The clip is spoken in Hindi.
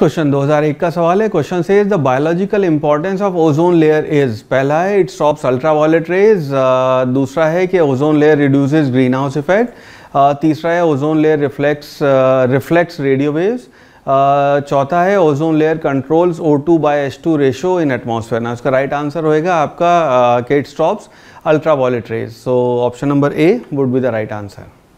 क्वेश्चन 2001 का सवाल है क्वेश्चन से the biological importance of ozone layer is पहला है इट स्टॉप्स अल्ट्रावायलेट रेज दूसरा है कि ozone layer reduces greenhouse effect तीसरा है ozone layer reflects reflects radio waves चौथा है ozone layer controls O two by S two ratio in atmosphere ना उसका राइट आंसर होएगा आपका it stops ultraviolet rays so option number A would be the right answer